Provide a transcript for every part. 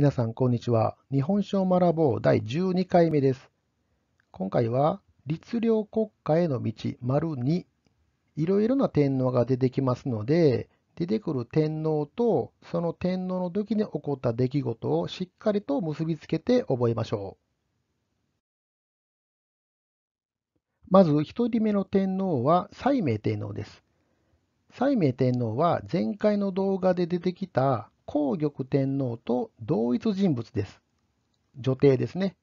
皆さん、こんにちは。日本史を学ぼう第12回目です。今回は、律令国家への道、丸2。いろいろな天皇が出てきますので、出てくる天皇と、その天皇の時に起こった出来事をしっかりと結びつけて覚えましょう。まず、1人目の天皇は、西明天皇です。西明天皇は、前回の動画で出てきた皇玉天皇と同一人物です。女帝ですね。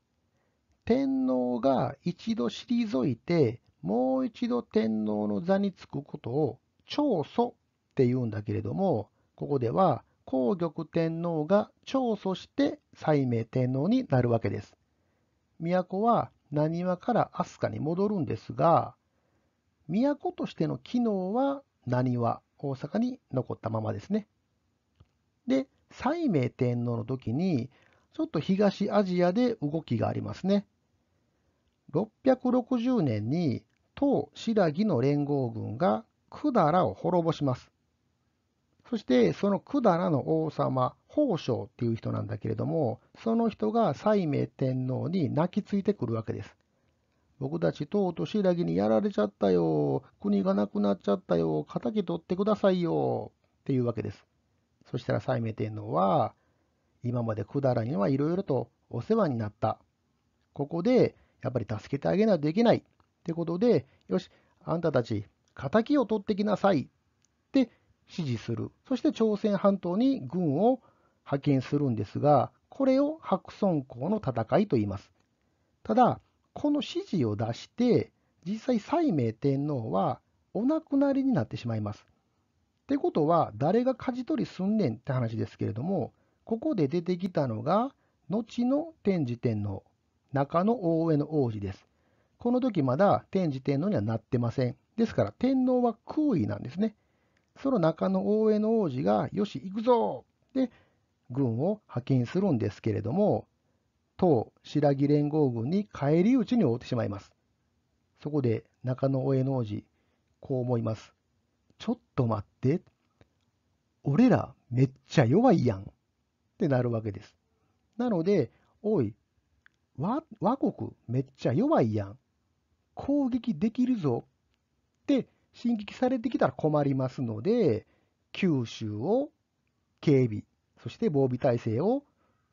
天皇が一度退いて、もう一度天皇の座につくことを長祖って言うんだけれども、ここでは皇玉天皇が長祖して西明天皇になるわけです。都は何話から飛鳥に戻るんですが、都としての機能は何話大阪に残ったままですね。で、西明天皇の時に、ちょっと東アジアで動きがありますね。660年に、唐・新羅の連合軍が百済を滅ぼします。そして、その百済の王様、宝生っていう人なんだけれども、その人が西明天皇に泣きついてくるわけです。僕たち唐と新羅にやられちゃったよ。国がなくなっちゃったよ。仇取ってくださいよ。っていうわけです。そしたら西明天皇は、今まで百済にはいろいろとお世話になった。ここで、やっぱり助けてあげないといけないってことで、よし、あんたたち、敵を取ってきなさいって指示する。そして朝鮮半島に軍を派遣するんですが、これを白村江の戦いと言います。ただ、この指示を出して、実際、西明天皇はお亡くなりになってしまいます。ってことは、誰が舵取りすんねんって話ですけれども、ここで出てきたのが、後の天智天皇、中野大江の王子です。この時まだ天智天皇にはなってません。ですから、天皇は空位なんですね。その中野大江の王子が、よし、行くぞで、軍を派遣するんですけれども、当白木連合軍に返り討ちに追ってしまいます。そこで中野大江の王子、こう思います。ちょっと待って。俺らめっちゃ弱いやん。ってなるわけです。なので、おい、和国めっちゃ弱いやん。攻撃できるぞ。って進撃されてきたら困りますので、九州を警備、そして防備体制を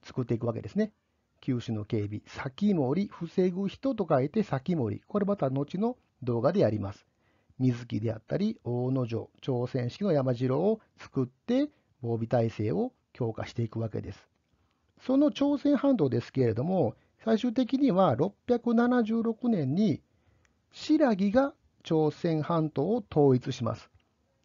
作っていくわけですね。九州の警備、先森、防ぐ人と書いて先森。これまた後の動画でやります。水木であったり大野城朝鮮式の山城を作って防備体制を強化していくわけです。その朝鮮半島ですけれども最終的には676年に新木が朝鮮半島を統一します。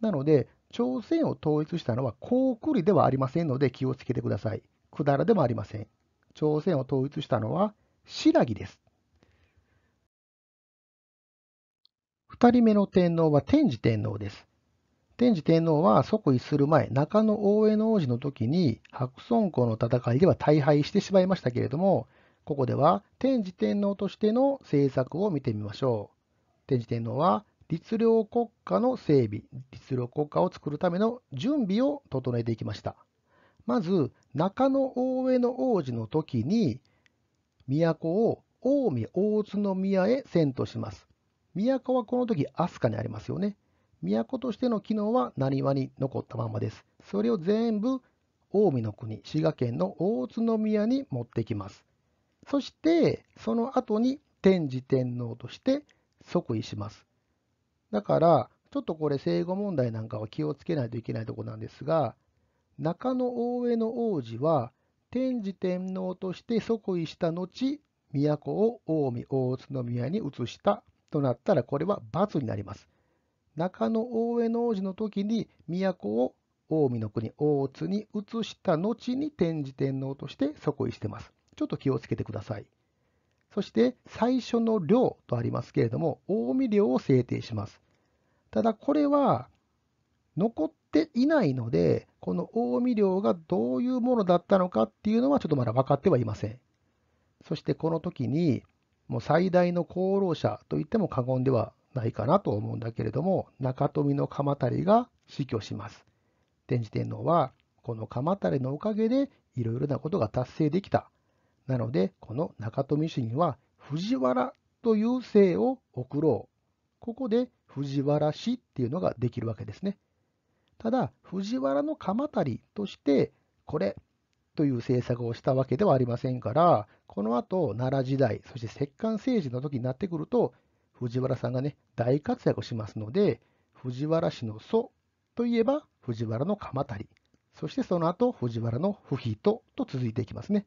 なので朝鮮を統一したのは高句麗ではありませんので気をつけてください。百済でもありません。朝鮮を統一したのは新木です。2人目の天皇は天智天皇です。天智天皇は即位する前、中野大江の王子の時に白村江の戦いでは大敗してしまいましたけれども、ここでは天智天皇としての政策を見てみましょう。天智天皇は律令国家の整備、律令国家を作るための準備を整えていきました。まず、中野大江の王子の時に、都を近江大津宮へ遷都します。都はこの時、飛鳥にありますよね。都としての機能は何和に残ったままです。それを全部、近江の国、滋賀県の大津宮に持ってきます。そして、その後に天智天皇として即位します。だから、ちょっとこれ、生後問題なんかは気をつけないといけないとこなんですが、中野大江の王子は、天智天皇として即位した後、都を近江大津宮に移したとなったらこれは×になります。中野大江の王子の時に都を近江の国大津に移した後に天智天皇として即位してます。ちょっと気をつけてください。そして最初の領とありますけれども近江領を制定します。ただこれは残っていないのでこの近江領がどういうものだったのかっていうのはちょっとまだ分かってはいません。そしてこの時にもう最大の功労者と言っても過言ではないかなと思うんだけれども、中富の鎌足が死去します。天智天皇は、この鎌足のおかげでいろいろなことが達成できた。なので、この中富氏には、藤原という姓を送ろう。ここで藤原氏っていうのができるわけですね。ただ、藤原の鎌足として、これ、という政策をしたわけではありませんから、この後奈良時代、そして摂関政治の時になってくると、藤原さんがね、大活躍しますので、藤原氏の祖といえば藤原の鎌足り、そしてその後藤原の不比とと続いていきますね。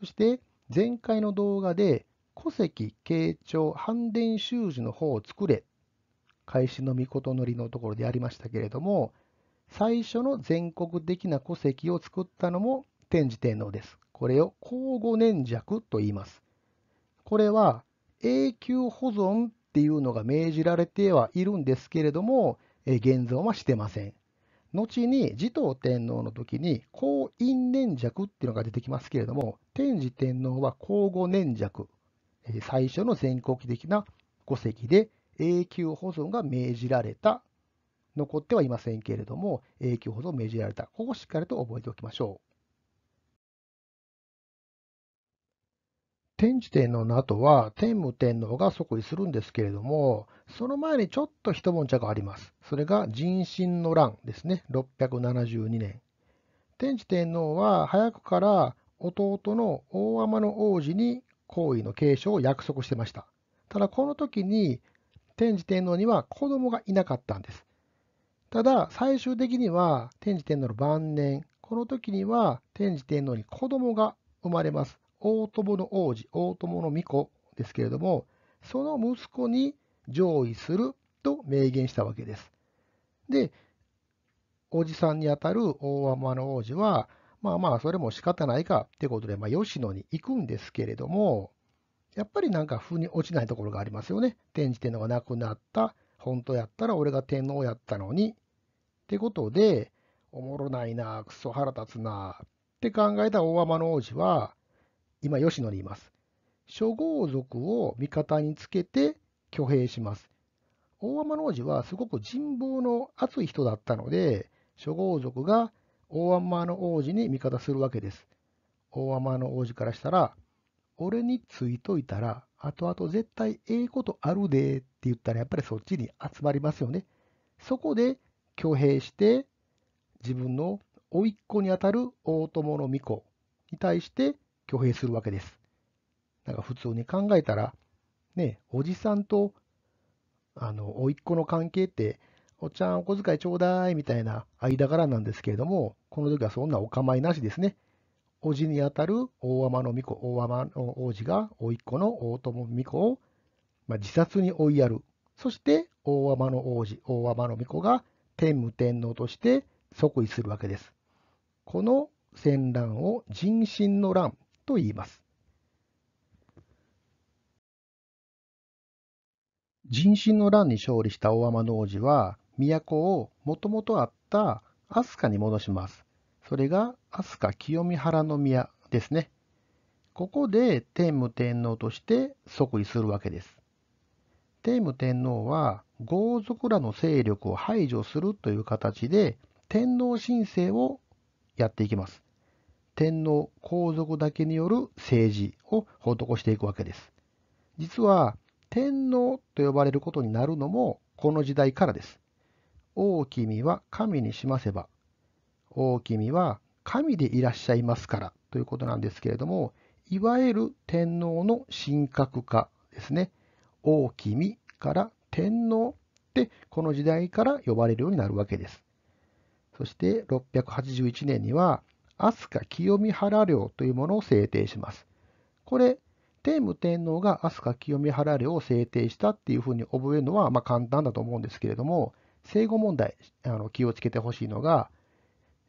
そして前回の動画で戸籍、慶長、反伝修士の方を作れ、開始の御事のりのところでやりましたけれども、最初の全国的な戸籍を作ったのも天智天皇です。これを交互年弱と言います。これは永久保存っていうのが命じられてはいるんですけれども、現存はしてません。後に持統天皇の時に後院年弱っていうのが出てきますけれども、天智天皇は後後年弱、最初の全国的な戸籍で永久保存が命じられた残ってはいませんけれども、永久保存を命じられた。ここをしっかりと覚えておきましょう。天智天皇の後は天武天皇が即位するんですけれども、その前にちょっと一文茶があります。それが人心の乱ですね、672年。天智天皇は早くから弟の大天の王子に皇位の継承を約束してました。ただこの時に天智天皇には子供がいなかったんです。ただ、最終的には天智天皇の晩年、この時には天智天皇に子供が生まれます。大友の王子、大友の巫女ですけれども、その息子に上位すると明言したわけです。で、おじさんにあたる大天の王子は、まあまあ、それも仕方ないかってことで、まあ、吉野に行くんですけれども、やっぱりなんか風に落ちないところがありますよね。天智天皇が亡くなった本当やったら俺が天皇やったのに。ってことで、おもろないな、クソ腹立つな、って考えた大天の王子は、今吉野にいます。諸豪族を味方につけて挙兵します。大天王子はすごく人望の厚い人だったので、諸豪族が大天の王子に味方するわけです。大天の王子からしたら、俺についといたら後々絶対ええことあるでって言ったらやっぱりそっちに集まりますよね。そこで挙兵して自分の甥っ子にあたる大友の御子に対して挙兵するわけです。なんか普通に考えたらね、おじさんとあの甥っ子の関係っておっちゃんお小遣いちょうだいみたいな間柄なんですけれどもこの時はそんなお構いなしですね。叔父にあたる大天の巫女、大天の王子が甥っ子の大友巫子を、まあ、自殺に追いやる。そして大天の王子、大天の巫女が天武天皇として即位するわけです。この戦乱を人心の乱と言います。人心の乱に勝利した大天の王子は、都をもともとあった飛鳥に戻します。それが飛鳥清見原宮ですね。ここで天武天皇として即位するわけです。天武天皇は豪族らの勢力を排除するという形で天皇申請をやっていきます。天皇皇族だけによる政治を施していくわけです。実は天皇と呼ばれることになるのもこの時代からです。大君は神にしませば君は神でいらっしゃいますからということなんですけれども、いわゆる天皇の神格化ですね。王君から天皇ってこの時代から呼ばれるようになるわけです。そして681年には、飛鳥清見原領というものを制定します。これ、天武天皇が飛鳥清見原領を制定したっていうふうに覚えるのはまあ簡単だと思うんですけれども、生後問題、あの気をつけてほしいのが、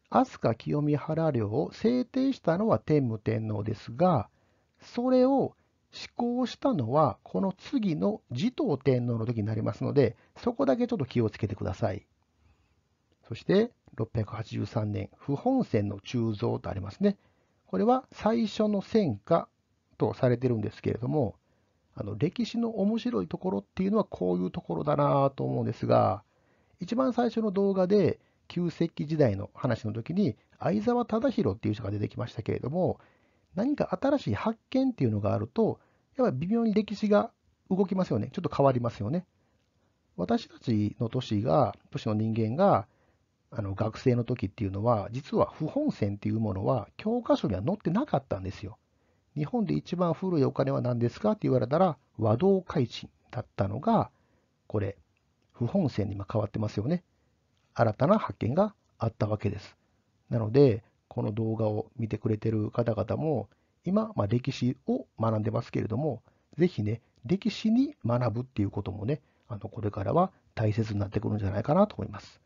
飛鳥清見原領を制定したのは天武天皇ですが、それを施行したのは、この次の持統天皇の時になりますので、そこだけちょっと気をつけてください。そして、683年、不本線の鋳造とありますね。これは最初の戦果とされてるんですけれども、あの歴史の面白いところっていうのはこういうところだなと思うんですが、一番最初の動画で、旧石器時代の話の時に相沢忠宏っていう人が出てきましたけれども何か新しい発見っていうのがあるとやっぱり微妙に歴史が動きますよねちょっと変わりますよね私たちの都市が都市の人間があの学生の時っていうのは実は不本線っていうものは教科書には載ってなかったんですよ日本で一番古いお金は何ですかって言われたら和道開珍だったのがこれ不本線に今変わってますよね新たな発見があったわけです。なので、この動画を見てくれてる方々も、今、まあ、歴史を学んでますけれども、ぜひね、歴史に学ぶっていうこともね、あのこれからは大切になってくるんじゃないかなと思います。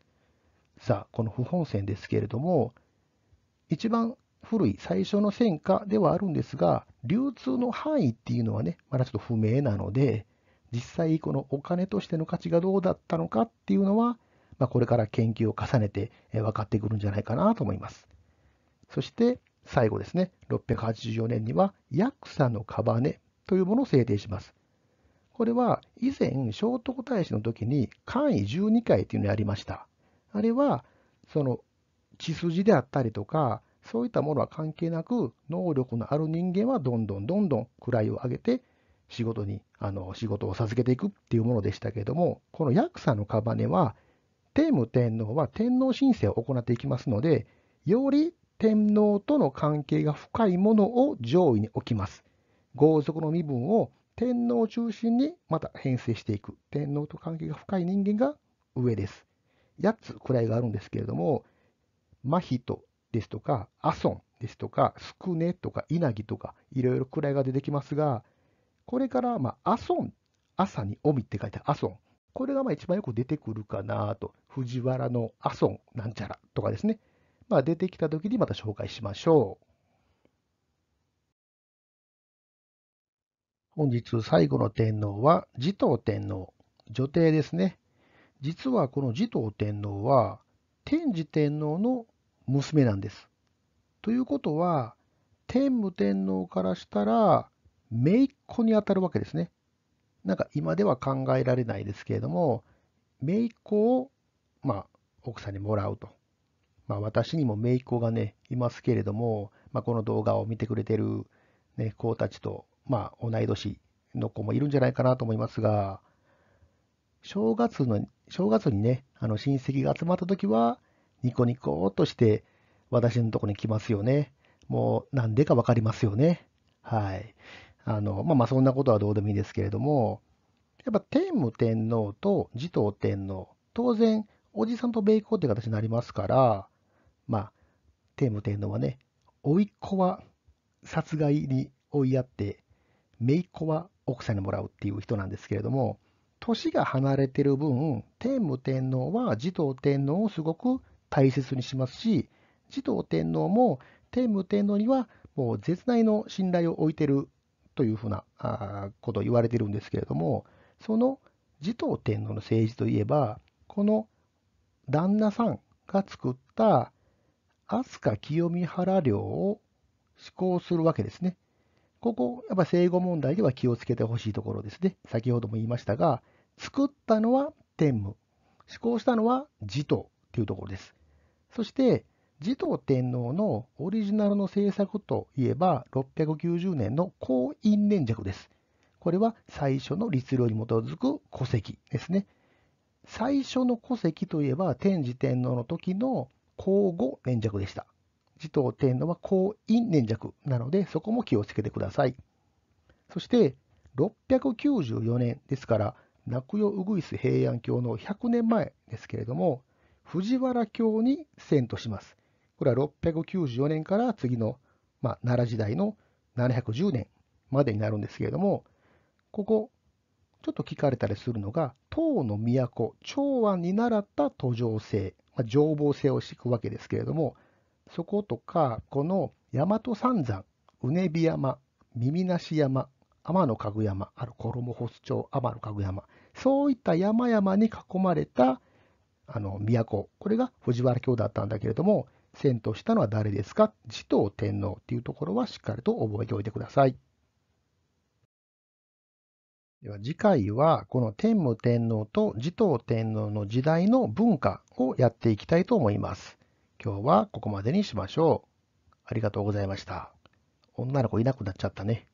さあ、この不本線ですけれども、一番古い最初の戦果ではあるんですが、流通の範囲っていうのはね、まだちょっと不明なので、実際このお金としての価値がどうだったのかっていうのは、まあ、これから研究を重ねて、え分かってくるんじゃないかなと思います。そして最後ですね、684年には、ヤクサのカバネというものを制定します。これは以前、聖徳太子の時に簡易12回っていうのをやりました。あれは、その血筋であったりとか、そういったものは関係なく、能力のある人間はどんどんどんどん位を上げて、仕事に、あの仕事を授けていくっていうものでしたけれども、このヤクサのカバネは、天武天皇は天皇申請を行っていきますので、より天皇との関係が深いものを上位に置きます。豪族の身分を天皇を中心にまた編成していく。天皇と関係が深い人間が上です。8つ位があるんですけれども、真人ですとか、阿孫ですとか、宿根とか、稲城とか、いろいろ位が出てきますが、これから、まあ、阿孫、朝に帯って書いて阿孫。これがまあ一番よく出てくるかなと。藤原の阿孫なんちゃらとかですね。まあ、出てきた時にまた紹介しましょう。本日最後の天皇は持統天皇、女帝ですね。実はこの持統天皇は天智天皇の娘なんです。ということは天武天皇からしたら姪っ子にあたるわけですね。なんか今では考えられないですけれども、姪っ子を、まあ、奥さんにもらうと。まあ、私にも姪っ子がね、いますけれども、まあ、この動画を見てくれてる、ね、子たちと、まあ、同い年の子もいるんじゃないかなと思いますが、正月の、正月にね、あの親戚が集まった時は、ニコニコっとして、私のとこに来ますよね。もう、なんでかわかりますよね。はい。あの、まあまあそんなことはどうでもいいですけれども、やっぱ天武天皇と持統天皇、当然、おじさんと米皇って形になりますから、まあ、天武天皇はね、甥っ子は殺害に追いやって、姪っ子は奥さんにもらうっていう人なんですけれども、年が離れてる分、天武天皇は持統天皇をすごく大切にしますし、持統天皇も天武天皇にはもう絶大の信頼を置いてるというふうなことを言われてるんですけれどもその持統天皇の政治といえばこの旦那さんが作った飛鳥清見原領を施行するわけですね。ここ、やっぱ生後問題では気をつけてほしいところですね。先ほども言いましたが、作ったのは天武、施行したのは持統というところです。そして、持統天皇のオリジナルの政策といえば690年の公院年尺です。これは最初の律令に基づく戸籍ですね。最初の戸籍といえば天智天皇の時の皇后年尺でした。持統天皇は公院連尺なのでそこも気をつけてください。そして694年ですからくよウグイス平安京の100年前ですけれども藤原京に遷都します。これは694年から次の、まあ、奈良時代の710年までになるんですけれども、ここ、ちょっと聞かれたりするのが、唐の都、長安に習った途上性、まあ、情報性を敷くわけですけれども、そことか、この大和三山、うねび山、耳なし山、天の家具山、ある衣保町、天の家具山、そういった山々に囲まれたあの都、これが藤原京だったんだけれども、遷都したのは誰ですか持統天皇っていうところはしっかりと覚えておいてください。では次回はこの天武天皇と持統天皇の時代の文化をやっていきたいと思います。今日はここまでにしましょう。ありがとうございました。女の子いなくなっちゃったね。